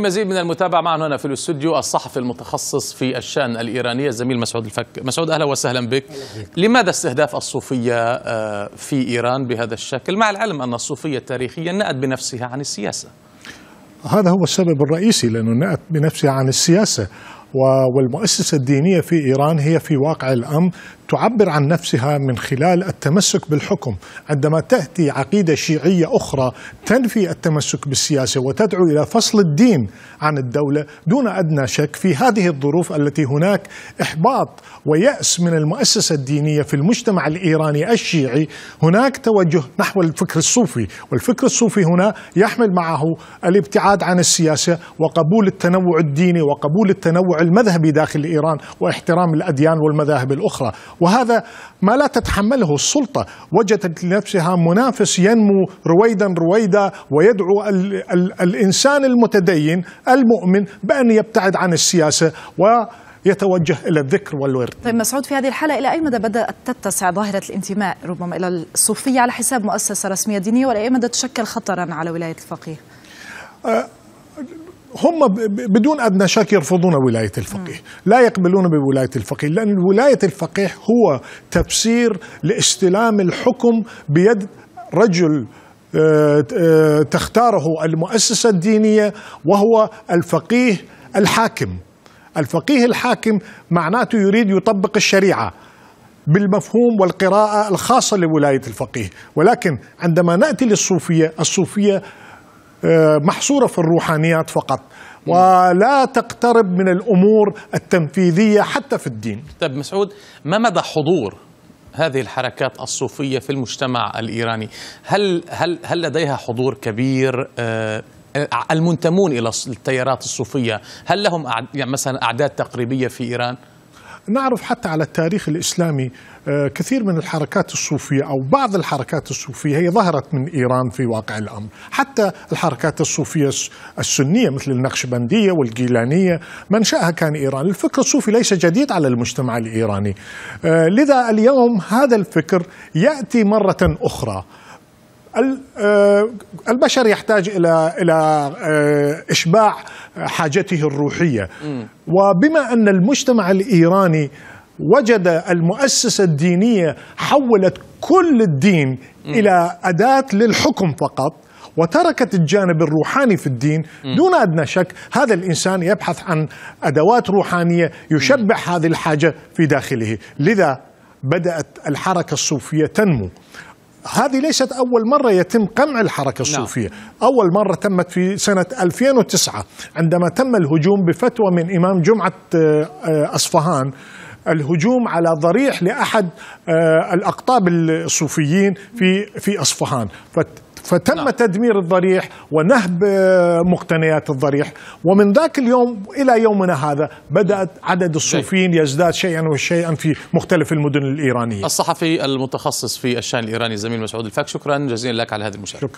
مزيد من المتابعة معنا هنا في الاستوديو الصحفي المتخصص في الشأن الإيراني الزميل مسعود الفك مسعود أهلا وسهلا بك لماذا استهداف الصوفية آه، في إيران بهذا الشكل مع العلم أن الصوفية تاريخيا نأت بنفسها عن السياسة هذا هو السبب الرئيسي لأنه نأت بنفسها عن السياسة والمؤسسة الدينية في إيران هي في واقع الأمر تعبر عن نفسها من خلال التمسك بالحكم عندما تأتي عقيدة شيعية أخرى تنفي التمسك بالسياسة وتدعو إلى فصل الدين عن الدولة دون أدنى شك في هذه الظروف التي هناك إحباط ويأس من المؤسسة الدينية في المجتمع الإيراني الشيعي هناك توجه نحو الفكر الصوفي والفكر الصوفي هنا يحمل معه الابتعاد عن السياسة وقبول التنوع الديني وقبول التنوع المذهبي داخل إيران واحترام الأديان والمذاهب الأخرى وهذا ما لا تتحمله السلطة وجدت لنفسها منافس ينمو رويدا رويدا ويدعو الـ الـ الإنسان المتدين المؤمن بأن يبتعد عن السياسة و يتوجه الى الذكر والورد. طيب مسعود في هذه الحاله الى اي مدى بدات تتسع ظاهره الانتماء ربما الى الصوفيه على حساب مؤسسه رسميه دينيه والى اي مدى تشكل خطرا على ولايه الفقيه؟ آه، هم بدون ادنى شك يرفضون ولايه الفقيه، لا يقبلون بولايه الفقيه، لان ولايه الفقيه هو تفسير لاستلام الحكم بيد رجل آه، آه، تختاره المؤسسه الدينيه وهو الفقيه الحاكم. الفقيه الحاكم معناته يريد يطبق الشريعه. بالمفهوم والقراءه الخاصه لولايه الفقيه، ولكن عندما ناتي للصوفيه، الصوفيه آه، محصورة في الروحانيات فقط ولا تقترب من الأمور التنفيذية حتى في الدين طيب مسعود ما مدى حضور هذه الحركات الصوفية في المجتمع الإيراني هل, هل, هل لديها حضور كبير آه، المنتمون إلى التيارات الصوفية هل لهم يعني مثلا أعداد تقريبية في إيران؟ نعرف حتى على التاريخ الإسلامي آه، كثير من الحركات الصوفية أو بعض الحركات الصوفية هي ظهرت من إيران في واقع الأمر حتى الحركات الصوفية السنية مثل النقشبندية والجيلانية منشأها كان إيران الفكر الصوفي ليس جديد على المجتمع الإيراني آه، لذا اليوم هذا الفكر يأتي مرة أخرى آه، البشر يحتاج الى الى آه، اشباع حاجته الروحيه وبما ان المجتمع الايراني وجد المؤسسه الدينيه حولت كل الدين الى اداه للحكم فقط وتركت الجانب الروحاني في الدين دون ادنى شك هذا الانسان يبحث عن ادوات روحانيه يشبع هذه الحاجه في داخله لذا بدات الحركه الصوفيه تنمو هذه ليست أول مرة يتم قمع الحركة نعم. الصوفية نعم. أول مرة تمت في سنة 2009 عندما تم الهجوم بفتوى من إمام جمعة آه، أصفهان الهجوم على ضريح لأحد آه، الأقطاب الصوفيين في في أصفهان فتم نعم. تدمير الضريح ونهب آه، مقتنيات الضريح ومن ذاك اليوم إلى يومنا هذا بدأت عدد الصوفيين نعم. يزداد شيئا وشيئا في مختلف المدن الإيرانية الصحفي المتخصص في الشأن الإيراني زميل مسعود الفاك شكرا جزيلا لك على هذه المشاهدة شكرا